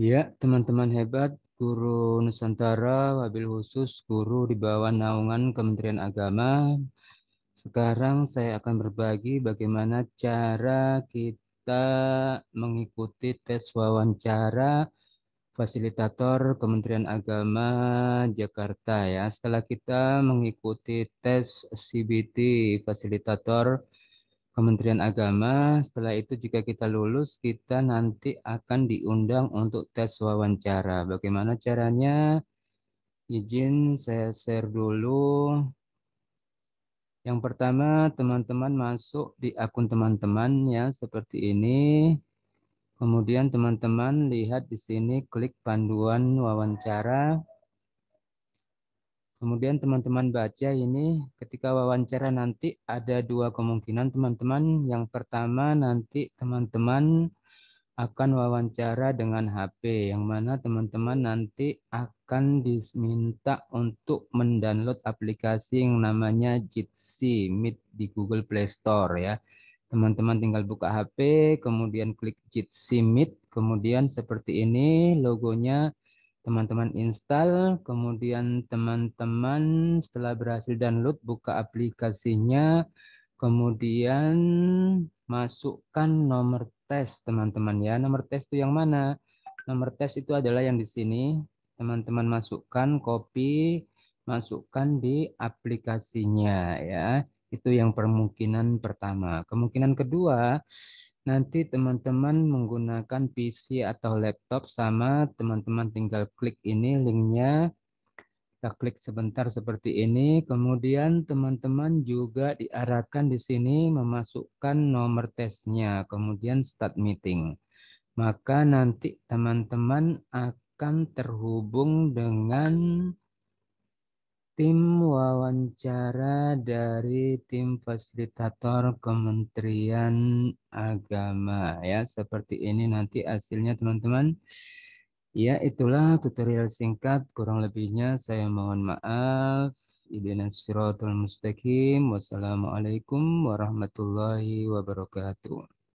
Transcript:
Ya, teman-teman hebat, guru Nusantara, wabil khusus guru di bawah naungan Kementerian Agama. Sekarang saya akan berbagi bagaimana cara kita mengikuti tes wawancara fasilitator Kementerian Agama Jakarta ya. Setelah kita mengikuti tes CBT fasilitator Kementerian Agama. Setelah itu jika kita lulus, kita nanti akan diundang untuk tes wawancara. Bagaimana caranya? Izin saya share dulu. Yang pertama, teman-teman masuk di akun teman-teman ya seperti ini. Kemudian teman-teman lihat di sini klik panduan wawancara. Kemudian teman-teman baca ini ketika wawancara nanti ada dua kemungkinan teman-teman. Yang pertama nanti teman-teman akan wawancara dengan HP yang mana teman-teman nanti akan diminta untuk mendownload aplikasi yang namanya Jitsi Meet di Google Play Store ya. Teman-teman tinggal buka HP, kemudian klik Jitsi Meet, kemudian seperti ini logonya teman-teman install, kemudian teman-teman setelah berhasil download buka aplikasinya, kemudian masukkan nomor tes teman-teman ya. Nomor tes itu yang mana? Nomor tes itu adalah yang di sini. Teman-teman masukkan copy, masukkan di aplikasinya ya. Itu yang permungkinan pertama. Kemungkinan kedua, Nanti teman-teman menggunakan PC atau laptop sama teman-teman tinggal klik ini linknya. Kita klik sebentar seperti ini. Kemudian teman-teman juga diarahkan di sini memasukkan nomor tesnya. Kemudian start meeting. Maka nanti teman-teman akan terhubung dengan tim wawancara dari tim fasilitator Kementerian Agama ya seperti ini nanti hasilnya teman-teman ya itulah tutorial singkat kurang lebihnya saya mohon maaf Idina suratul mustaqim wassalamualaikum warahmatullahi wabarakatuh